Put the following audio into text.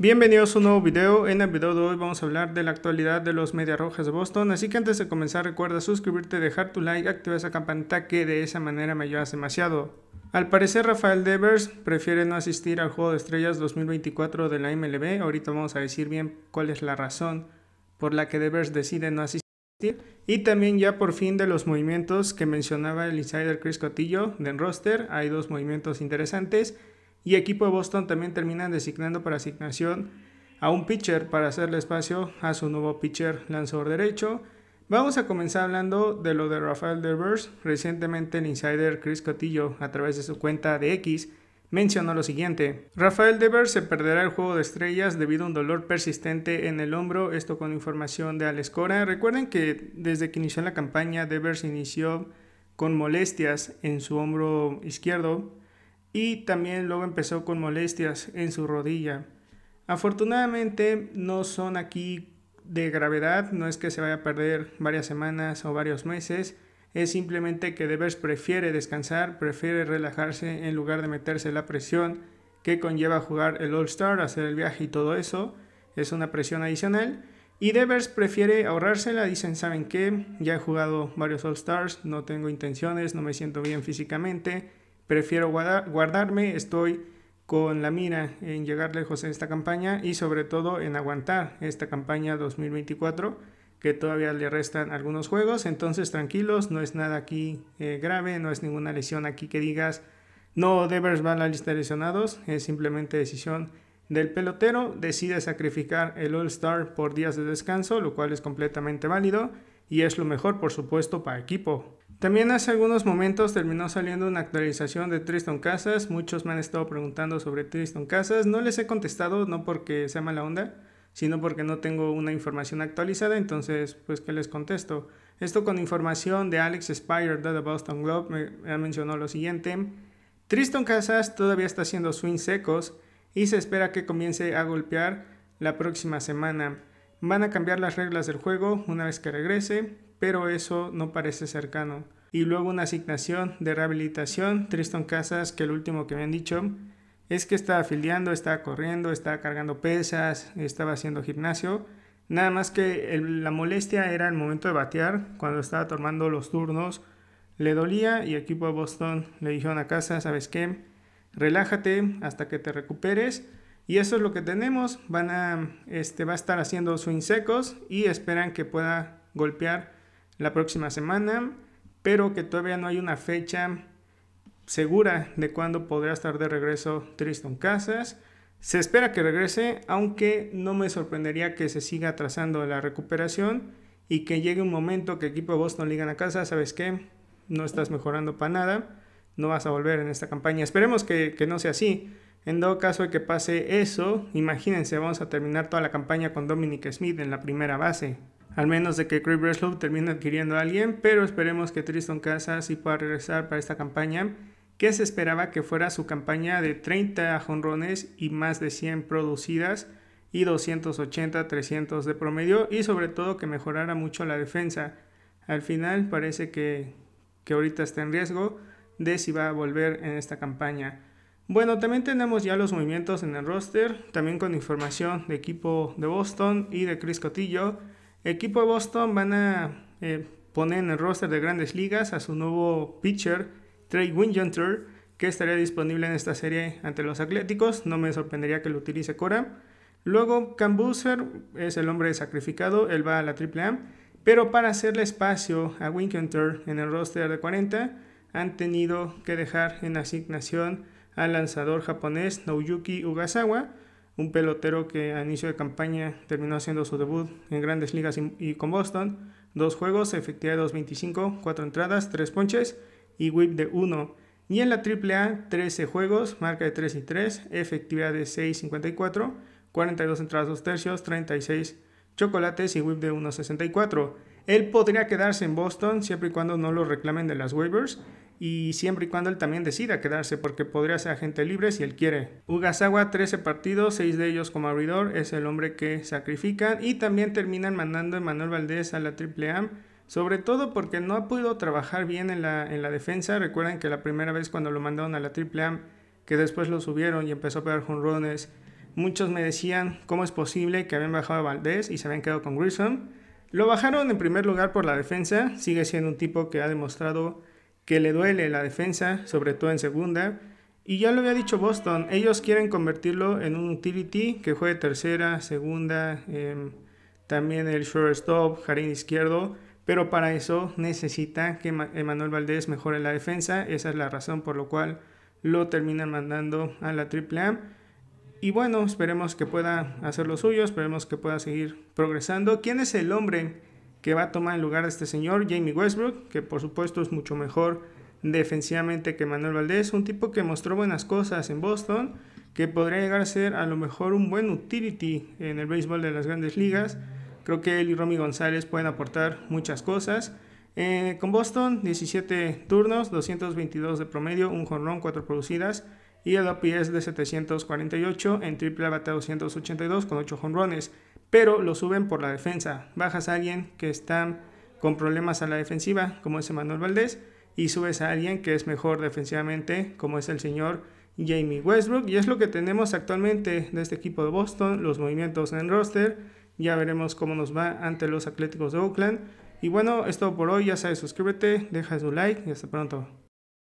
Bienvenidos a un nuevo video, en el video de hoy vamos a hablar de la actualidad de los Media Rojas de Boston, así que antes de comenzar recuerda suscribirte, dejar tu like, activar esa campanita que de esa manera me ayudas demasiado. Al parecer Rafael Devers prefiere no asistir al Juego de Estrellas 2024 de la MLB, ahorita vamos a decir bien cuál es la razón por la que Devers decide no asistir. Y también ya por fin de los movimientos que mencionaba el insider Chris Cotillo de roster, hay dos movimientos interesantes y equipo de Boston también terminan designando para asignación a un pitcher para hacerle espacio a su nuevo pitcher lanzador derecho. Vamos a comenzar hablando de lo de Rafael Devers. Recientemente el insider Chris Cotillo a través de su cuenta de X mencionó lo siguiente. Rafael Devers se perderá el juego de estrellas debido a un dolor persistente en el hombro, esto con información de Alex Cora. Recuerden que desde que inició la campaña Devers inició con molestias en su hombro izquierdo y también luego empezó con molestias en su rodilla. Afortunadamente no son aquí de gravedad, no es que se vaya a perder varias semanas o varios meses, es simplemente que Devers prefiere descansar, prefiere relajarse en lugar de meterse la presión que conlleva jugar el All Star, hacer el viaje y todo eso, es una presión adicional. Y Devers prefiere ahorrársela, dicen, ¿saben qué? Ya he jugado varios All Stars, no tengo intenciones, no me siento bien físicamente, prefiero guardarme, estoy con la mira en llegar lejos en esta campaña y sobre todo en aguantar esta campaña 2024 que todavía le restan algunos juegos, entonces tranquilos, no es nada aquí eh, grave, no es ninguna lesión aquí que digas, no, Devers va a la lista de lesionados, es simplemente decisión del pelotero, decide sacrificar el All Star por días de descanso, lo cual es completamente válido y es lo mejor, por supuesto, para equipo. También hace algunos momentos terminó saliendo una actualización de triston Casas. Muchos me han estado preguntando sobre triston Casas. No les he contestado, no porque sea mala onda, sino porque no tengo una información actualizada. Entonces, pues que les contesto. Esto con información de Alex Spire de The Boston Globe me, ha mencionó lo siguiente. triston Casas todavía está haciendo swings secos y se espera que comience a golpear la próxima semana. Van a cambiar las reglas del juego una vez que regrese pero eso no parece cercano. Y luego una asignación de rehabilitación, Tristan Casas, que el último que me han dicho es que estaba afiliando, estaba corriendo, estaba cargando pesas, estaba haciendo gimnasio. Nada más que la molestia era el momento de batear, cuando estaba tomando los turnos, le dolía y el equipo de Boston le dijeron a casa, ¿sabes qué? Relájate hasta que te recuperes. Y eso es lo que tenemos. Van a, este, va a estar haciendo swing secos y esperan que pueda golpear la próxima semana, pero que todavía no hay una fecha segura de cuándo podrá estar de regreso Tristan Casas. Se espera que regrese, aunque no me sorprendería que se siga atrasando la recuperación y que llegue un momento que el equipo de Boston liga a casa, ¿sabes qué? No estás mejorando para nada, no vas a volver en esta campaña. Esperemos que, que no sea así. En todo caso de que pase eso, imagínense, vamos a terminar toda la campaña con Dominic Smith en la primera base al menos de que Craig Breslow termine adquiriendo a alguien, pero esperemos que Tristan Casas sí pueda regresar para esta campaña, que se esperaba que fuera su campaña de 30 jonrones y más de 100 producidas y 280, 300 de promedio y sobre todo que mejorara mucho la defensa. Al final parece que, que ahorita está en riesgo de si va a volver en esta campaña. Bueno, también tenemos ya los movimientos en el roster, también con información de equipo de Boston y de Chris Cotillo. Equipo de Boston van a eh, poner en el roster de grandes ligas a su nuevo pitcher, Trey Wingenter, que estaría disponible en esta serie ante los Atléticos. No me sorprendería que lo utilice Cora. Luego, Cam es el hombre sacrificado, él va a la AAA. Pero para hacerle espacio a Winkenter en el roster de 40, han tenido que dejar en asignación al lanzador japonés Noyuki Ugasawa, un pelotero que a inicio de campaña terminó haciendo su debut en grandes ligas y, con Boston. Dos juegos, efectividad de 2.25, 4 entradas, 3 ponches y whip de 1. Y en la AAA, 13 juegos, marca de 3 y 3, efectividad de 6.54, 42 entradas, 2 tercios, 36 chocolates y whip de 1.64. Él podría quedarse en Boston siempre y cuando no lo reclamen de las waivers y siempre y cuando él también decida quedarse porque podría ser agente libre si él quiere. Ugasawa 13 partidos, 6 de ellos como abridor, es el hombre que sacrifican y también terminan mandando a Manuel Valdés a la AAA sobre todo porque no ha podido trabajar bien en la, defensa. Recuerden que la primera vez cuando lo mandaron a la A, que después lo subieron y empezó a pegar jonrones, muchos me decían cómo es posible que habían bajado a Valdés y se habían quedado con Grissom. Lo bajaron en primer lugar por la defensa, sigue siendo un tipo que ha demostrado que le duele la defensa, sobre todo en segunda. Y ya lo había dicho Boston, ellos quieren convertirlo en un utility que juegue tercera, segunda, em, también el shortstop, jardín izquierdo. Pero para eso necesita que Emanuel Valdés mejore la defensa. Esa es la razón por la cual lo terminan mandando a la AAA. Y bueno, esperemos que pueda hacer lo suyo, esperemos que pueda seguir progresando. ¿Quién es el hombre que va a tomar el lugar de este señor? Jamie Westbrook, que por supuesto es mucho mejor defensivamente que Manuel Valdés, un tipo que mostró buenas cosas en Boston, que podría llegar a ser a lo mejor un buen utility en el béisbol de las grandes ligas. Creo que él y Romy González pueden aportar muchas cosas. Eh, con Boston, 17 turnos, 222 de promedio, un jonrón, 4 producidas y el OPS de 748 en triple A 282 con 8 jonrones, pero lo suben por la defensa. Bajas a alguien que está con problemas a la defensiva, como es Emanuel Valdés, y subes a alguien que es mejor defensivamente, como es el señor Jamie Westbrook. Y es lo que tenemos actualmente de este equipo de Boston, los movimientos en roster. Ya veremos cómo nos va ante los Atléticos de Oakland. Y bueno, es todo por hoy. Ya sabes, suscríbete, deja su like y hasta pronto.